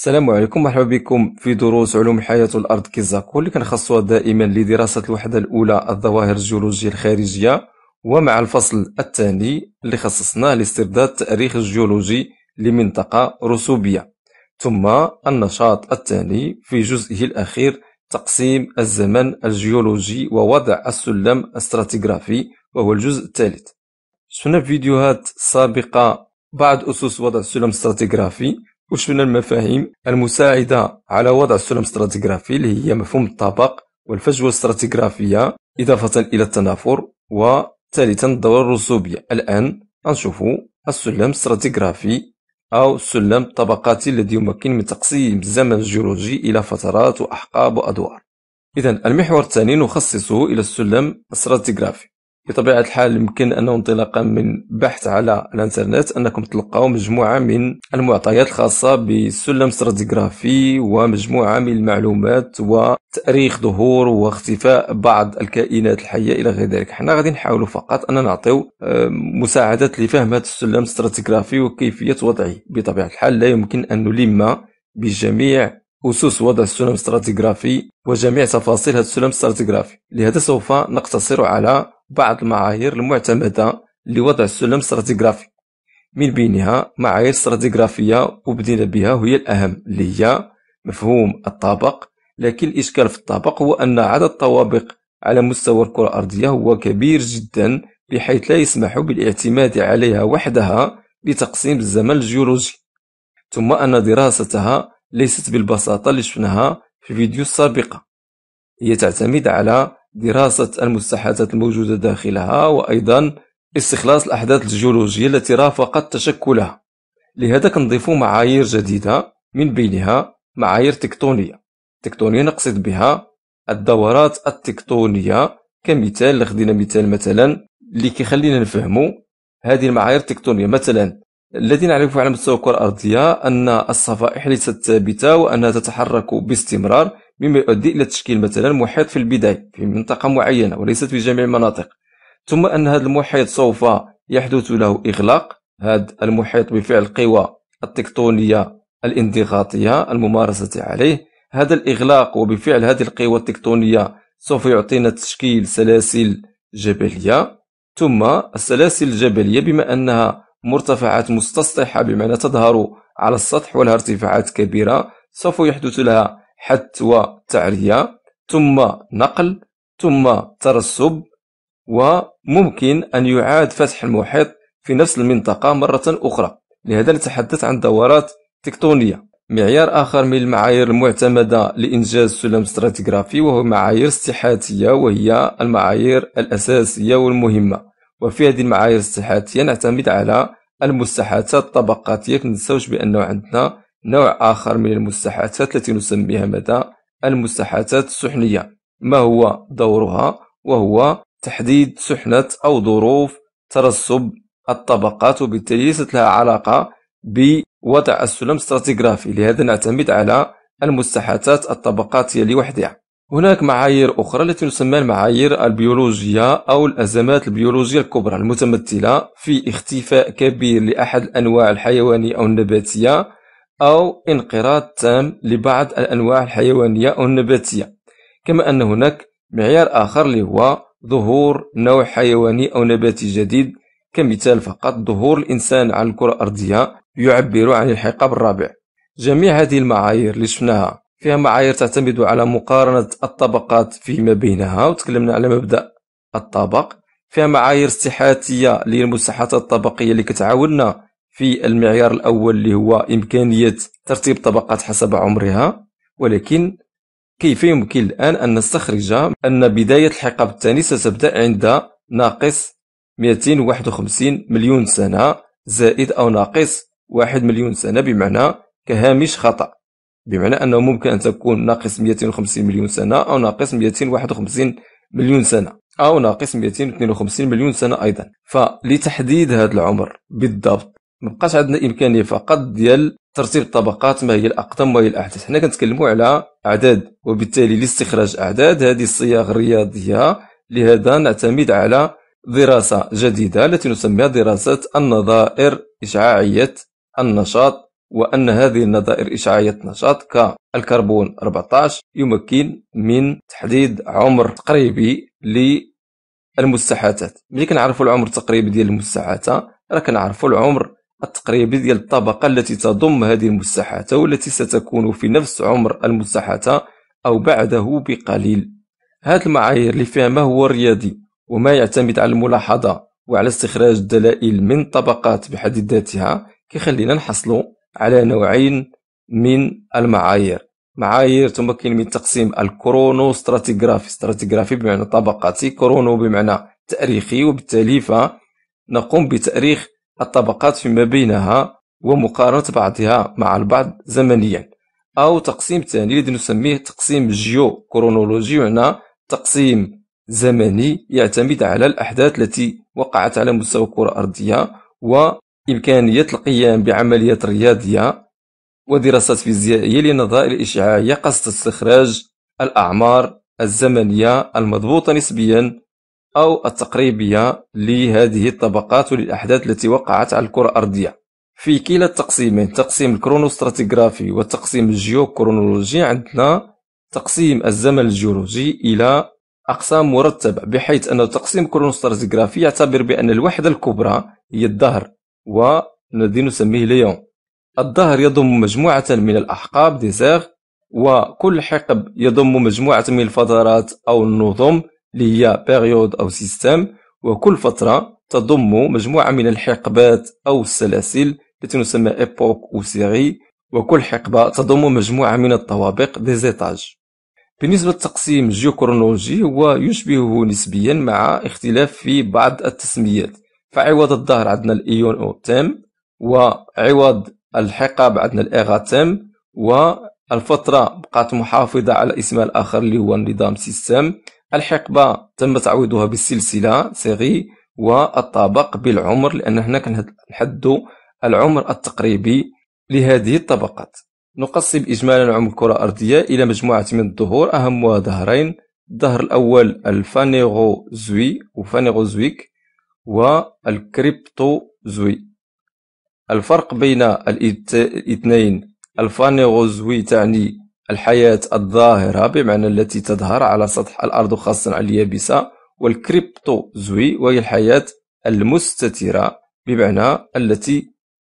السلام عليكم مرحبا بكم في دروس علوم الحياة والأرض كيزاكو اللي كنخصوها دائما لدراسة الوحدة الأولى الظواهر الجيولوجية الخارجية ومع الفصل الثاني اللي خصصناه لاسترداد التاريخ الجيولوجي لمنطقة رسوبية ثم النشاط الثاني في جزئه الأخير تقسيم الزمن الجيولوجي ووضع السلم الاستراتيغرافي وهو الجزء الثالث شفنا في فيديوهات سابقة بعض أسس وضع السلم الاستراتيغرافي وشفنا المفاهيم المساعدة على وضع السلم استراتيغرافي اللي هي مفهوم الطبق والفجوة الاستراتيغرافية إضافة إلى التنافر وثالثا الدورة الرسوبية الآن غنشوفو السلم الاستراتيغرافي أو السلم الطبقاتي الذي يمكن من تقسيم الزمن الجيولوجي إلى فترات وأحقاب وأدوار إذا المحور الثاني نخصصه إلى السلم الاستراتيغرافي بطبيعة الحال يمكن أنه انطلاقا من بحث على الانترنت أنكم تلقاو مجموعة من المعطيات الخاصة بسلم استراتيغرافي ومجموعة من المعلومات وتاريخ ظهور واختفاء بعض الكائنات الحية إلى غير ذلك حنا غادي نحاولوا فقط أننا نعطيو مساعدة لفهم هذا السلم استراتيغرافي وكيفية وضعه بطبيعة الحال لا يمكن أن نلم بجميع أسس وضع السلم استراتيغرافي وجميع تفاصيل هذا السلم استراتيغرافي لهذا سوف نقتصر على بعض المعايير المعتمدة لوضع السلم الاستراتيغرافي من بينها معايير استراتيغرافية وبدينا بها وهي الأهم اللي هي مفهوم الطابق لكن الإشكال في الطابق هو أن عدد الطوابق على مستوى الكرة الأرضية هو كبير جدا بحيث لا يسمح بالاعتماد عليها وحدها لتقسيم الزمن الجيولوجي ثم أن دراستها ليست بالبساطة اللي شفناها في فيديو السابقة هي تعتمد على دراسة المستحاثات الموجودة داخلها وأيضا استخلاص الأحداث الجيولوجية التي رافقت تشكلها لهذا كنضيف معايير جديدة من بينها معايير تكتونية تكتونية نقصد بها الدورات التكتونية كمثال خدينا مثال مثلا اللي كيخلينا نفهموا هذه المعايير التكتونية مثلا الذي نعرفه على مستوى الكرة الأرضية أن الصفائح ليست ثابتة وأنها تتحرك باستمرار مما يؤدي إلى تشكيل مثلا محيط في البداية في منطقة معينة وليست في جميع المناطق ثم أن هذا المحيط سوف يحدث له إغلاق هذا المحيط بفعل قوى التكتونية الانضغاطية الممارسة عليه هذا الإغلاق وبفعل هذه القوى التكتونية سوف يعطينا تشكيل سلاسل جبلية ثم السلاسل الجبلية بما أنها مرتفعات مستسطحه بمعنى تظهر على السطح ولها ارتفاعات كبيرة سوف يحدث لها حت وتعرية ثم نقل ثم ترسب وممكن أن يعاد فتح المحيط في نفس المنطقة مرة أخرى لهذا نتحدث عن دورات تكتونية معيار آخر من المعايير المعتمدة لإنجاز سلم استراتيغرافي وهو معايير استحاتية وهي المعايير الأساسية والمهمة وفي هذه المعايير الاستحاتية نعتمد على المستحاتات الطبقاتية ما ننساوش بأنه عندنا نوع آخر من المستحاثات التي نسميها مدى المستحاثات السحنية ما هو دورها وهو تحديد سحنة أو ظروف ترسب الطبقات وبالتالي ليست لها علاقة بوضع السلم استراتيغرافي لهذا نعتمد على المستحاثات الطبقاتية لوحدها هناك معايير أخرى التي نسمى المعايير البيولوجية أو الأزمات البيولوجية الكبرى المتمثلة في اختفاء كبير لأحد الأنواع الحيوانية أو النباتية أو انقراض تام لبعض الأنواع الحيوانية أو النباتية كما أن هناك معيار آخر اللي هو ظهور نوع حيواني أو نباتي جديد كمثال فقط ظهور الإنسان على الكرة الأرضية يعبر عن الحقاب الرابع جميع هذه المعايير اللي شفناها فيها معايير تعتمد على مقارنة الطبقات فيما بينها وتكلمنا على مبدأ الطبق فيها معايير استحاتية للمساحات الطبقية اللي كتعاوننا في المعيار الأول اللي هو إمكانية ترتيب طبقات حسب عمرها ولكن كيف يمكن الآن أن نستخرج أن بداية الحقب الثاني ستبدأ عند ناقص 251 مليون سنة زائد أو ناقص 1 مليون سنة بمعنى كهامش خطأ بمعنى أنه ممكن أن تكون ناقص 250 مليون سنة أو ناقص 251 مليون سنة أو ناقص 252 مليون سنة أيضا فلتحديد هذا العمر بالضبط مابقاش عندنا امكانيه فقط ديال ترتيب الطبقات ما هي الاقدم وهي الاحدث حنا كنتكلموا على اعداد وبالتالي لاستخراج اعداد هذه الصياغ الرياضيه لهذا نعتمد على دراسه جديده التي نسميها دراسه النظائر اشعاعيه النشاط وأن هذه النظائر إشعاعية النشاط كالكربون 14 يمكن من تحديد عمر تقريبي للمستحاتات ملي كنعرفوا العمر التقريبي ديال المستحاته راه كنعرفوا العمر التقريبي ديال الطبقة التي تضم هذه المساحات والتي ستكون في نفس عمر المساحات أو بعده بقليل هذا المعايير اللي فيها ما هو الرياضي وما يعتمد على الملاحظة وعلى استخراج الدلائل من طبقات بحد ذاتها كيخلينا نحصل على نوعين من المعايير معايير تمكن من تقسيم الكرونو ستراتيغرافي ستراتيغرافي بمعنى طبقاتي كرونو بمعنى تاريخي وبالتالي فنقوم بتأريخ الطبقات فيما بينها ومقارنة بعضها مع البعض زمنيا أو تقسيم ثاني الذي نسميه تقسيم جيو كرونولوجي هنا تقسيم زمني يعتمد على الأحداث التي وقعت على مستوى الكرة الأرضية وإمكانية القيام بعمليات رياضية ودراسات فيزيائية للنظائر الإشعاعية قصد استخراج الأعمار الزمنية المضبوطة نسبيا أو التقريبية لهذه الطبقات وللأحداث التي وقعت على الكرة الأرضية في كلا التقسيمين تقسيم الكرونوستراتيغرافي والتقسيم الجيوكرونولوجي عندنا تقسيم الزمن الجيولوجي إلى أقسام مرتبة بحيث أن تقسيم الكرونوستراتيغرافي يعتبر بأن الوحدة الكبرى هي الظهر والذي نسميه اليوم الظهر يضم مجموعة من الأحقاب ديزيغ وكل حقب يضم مجموعة من الفترات أو النظم اللي هي بيريود أو سيستم وكل فترة تضم مجموعة من الحقبات أو السلاسل التي نسمى ايبوك أو سيري وكل حقبة تضم مجموعة من الطوابق ديزيتاج بالنسبة للتقسيم الجيوكرونولوجي هو يشبهه نسبيا مع اختلاف في بعض التسميات فعوض الظهر عندنا الإيون أو تيم وعوض الحقب عندنا تام والفترة بقات محافظة على اسمها الآخر اللي هو النظام سيستم الحقبة تم تعويضها بالسلسلة سيغي والطابق بالعمر لأن هنا كنحدوا العمر التقريبي لهذه الطبقات نقسم إجمالا عمر الكرة الأرضية إلى مجموعة من الظهور أهمها ظهرين الظهر الأول الفانيغو زوي وفانيغو زويك والكريبتو زوي الفرق بين الاثنين الفانيغو زوي تعني الحياة الظاهرة بمعنى التي تظهر على سطح الأرض خاصة على اليابسة والكريبتوزوي وهي الحياة المستترة بمعنى التي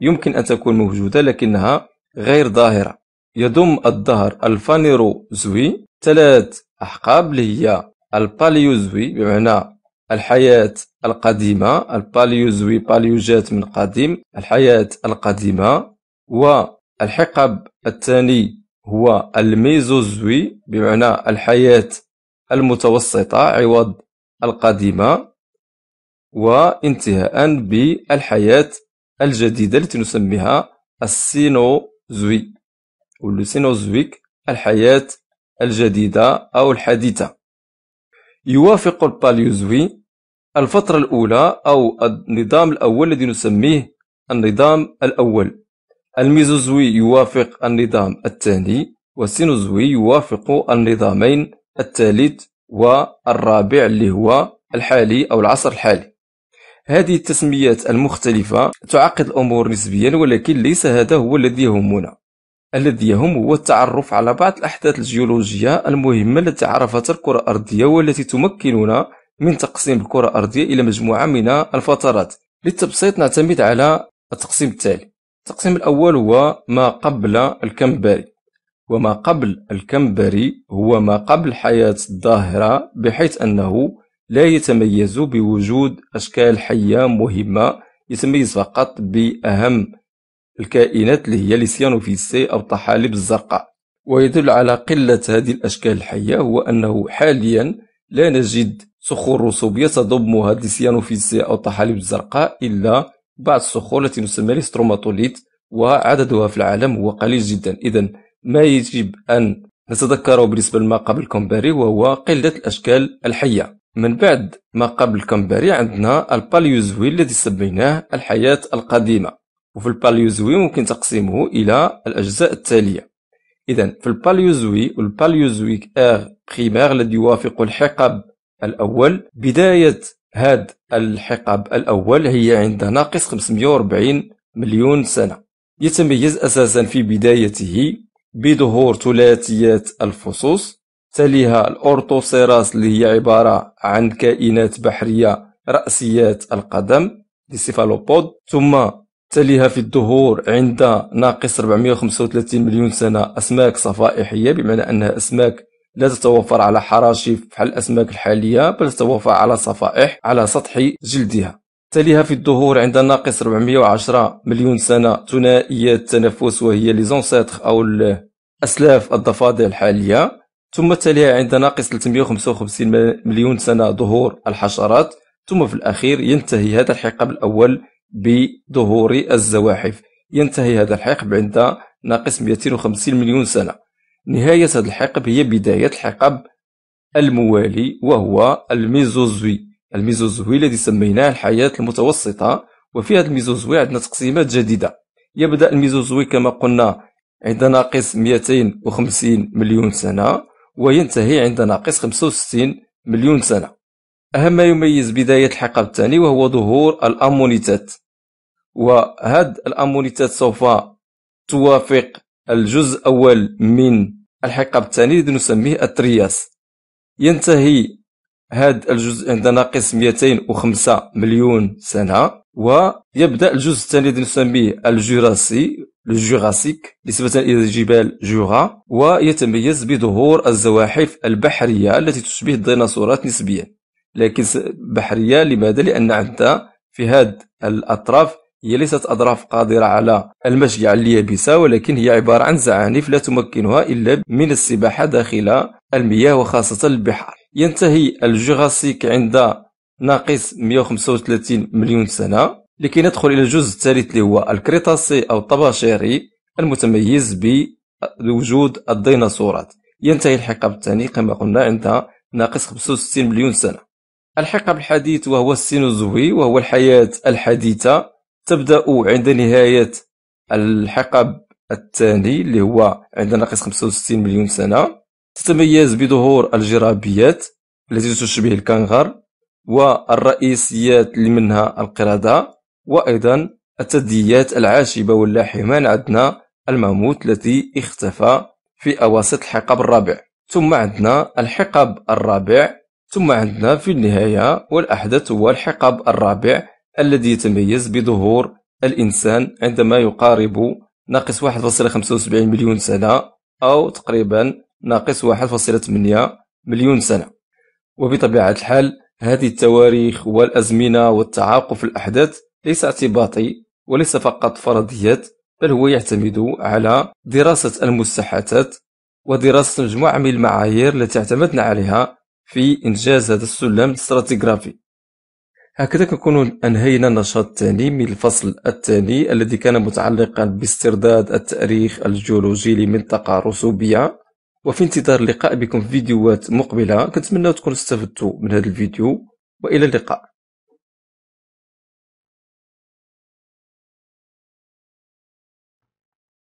يمكن أن تكون موجودة لكنها غير ظاهرة يضم الظهر الفانيروزوي ثلاث أحقاب اللي هي الباليوزوي بمعنى الحياة القديمة الباليوزوي باليوجات من قديم الحياة القديمة والحقب الثاني هو الميزوزوي بمعنى الحياة المتوسطة عوض القديمة وانتهاء بالحياة الجديدة التي نسميها السينوزوي والسينوزويك الحياة الجديدة أو الحديثة يوافق الباليوزوي الفترة الأولى أو النظام الأول الذي نسميه النظام الأول الميزوزوي يوافق النظام الثاني والسينوزوي يوافق النظامين الثالث والرابع اللي هو الحالي أو العصر الحالي هذه التسميات المختلفة تعقد الأمور نسبيا ولكن ليس هذا هو الذي يهمنا الذي يهم هو التعرف على بعض الأحداث الجيولوجية المهمة التي عرفتها الكرة الأرضية والتي تمكننا من تقسيم الكرة الأرضية إلى مجموعة من الفترات للتبسيط نعتمد على التقسيم التالي التقسيم الأول هو ما قبل الكمبري وما قبل الكمبري هو ما قبل حياة الظاهرة بحيث أنه لا يتميز بوجود أشكال حية مهمة يتميز فقط بأهم الكائنات اللي هي ليسيانوفيسي أو الطحالب الزرقاء ويدل على قلة هذه الأشكال الحية هو أنه حاليا لا نجد صخور رسوبية تضم يتضمها الليسيانوفيسي أو الطحالب الزرقاء إلا بعض الصخور التي نسميها الاستروماتوليت وعددها في العالم هو قليل جدا إذا ما يجب أن نتذكره بالنسبة لما قبل الكمبري وهو قلة الأشكال الحية من بعد ما قبل الكمبري عندنا الباليوزوي الذي سميناه الحياة القديمة وفي الباليوزوي ممكن تقسيمه إلى الأجزاء التالية إذا في الباليوزوي والباليوزويك آر بريمير الذي يوافق الحقب الأول بداية هاد الحقب الأول هي عند ناقص 540 مليون سنة يتميز أساسا في بدايته بظهور ثلاثيات الفصوص تليها الأورتوسيراس اللي هي عبارة عن كائنات بحرية رأسيات القدم ديسيفالوبود ثم تليها في الظهور عند ناقص 435 مليون سنة أسماك صفائحية بمعنى أنها أسماك لا تتوفر على حراشف بحال الأسماك الحالية بل تتوفر على صفائح على سطح جلدها تليها في الظهور عند ناقص 410 مليون سنة ثنائية التنفس وهي لي أو أسلاف الضفادع الحالية ثم تليها عند ناقص 355 مليون سنة ظهور الحشرات ثم في الأخير ينتهي هذا الحقب الأول بظهور الزواحف ينتهي هذا الحقب عند ناقص 250 مليون سنة نهاية هذا الحقب هي بداية الحقب الموالي وهو الميزوزوي الميزوزوي الذي سميناه الحياة المتوسطة وفي هذا الميزوزوي عندنا تقسيمات جديدة يبدأ الميزوزوي كما قلنا عند ناقص 250 مليون سنة وينتهي عند ناقص 65 مليون سنة أهم ما يميز بداية الحقب الثاني وهو ظهور الأمونيتات وهذا الأمونيتات سوف توافق الجزء الأول من الحقاب الثاني نسميه الترياس ينتهي هذا الجزء عند ناقص 205 مليون سنة ويبدأ الجزء الثاني الذي نسميه الجوراسي الجوراسيك نسبة إلى جبال جورا ويتميز بظهور الزواحف البحرية التي تشبه الديناصورات نسبيا لكن بحرية لماذا؟ لأن عندها في هذه الأطراف هي ليست أضراف قادرة على المشي على اليابسة ولكن هي عبارة عن زعانف لا تمكنها إلا من السباحة داخل المياه وخاصة البحار ينتهي الجوراسيك عند ناقص 135 مليون سنة لكي ندخل إلى الجزء الثالث اللي هو الكريتاسي أو الطباشيري المتميز بوجود الديناصورات ينتهي الحقب الثاني كما قلنا عند ناقص 65 مليون سنة الحقب الحديث وهو السينوزوي وهو الحياة الحديثة تبدأ عند نهاية الحقب الثاني اللي هو عند ناقص 65 مليون سنة تتميز بظهور الجرابيات التي تشبه الكنغر والرئيسيات اللي منها القردة وأيضا الثدييات العاشبة واللاحمه عندنا الماموت الذي اختفى في أواسط الحقب الرابع ثم عندنا الحقب الرابع ثم عندنا في النهاية والأحدث هو الحقب الرابع الذي يتميز بظهور الإنسان عندما يقارب ناقص 1.75 مليون سنة أو تقريبا ناقص 1.8 مليون سنة وبطبيعة الحال هذه التواريخ والأزمنة والتعاقب في الأحداث ليس اعتباطي وليس فقط فرضيات بل هو يعتمد على دراسة المستحاتات ودراسة مجموعة من المعايير التي اعتمدنا عليها في إنجاز هذا السلم الاستراتيغرافي هكذا نكون أنهينا النشاط الثاني من الفصل الثاني الذي كان متعلقا باسترداد التاريخ الجيولوجي لمنطقة رسوبية وفي انتظار اللقاء بكم في فيديوهات مقبلة كنتمنى تكونوا استفدتوا من هذا الفيديو وإلى اللقاء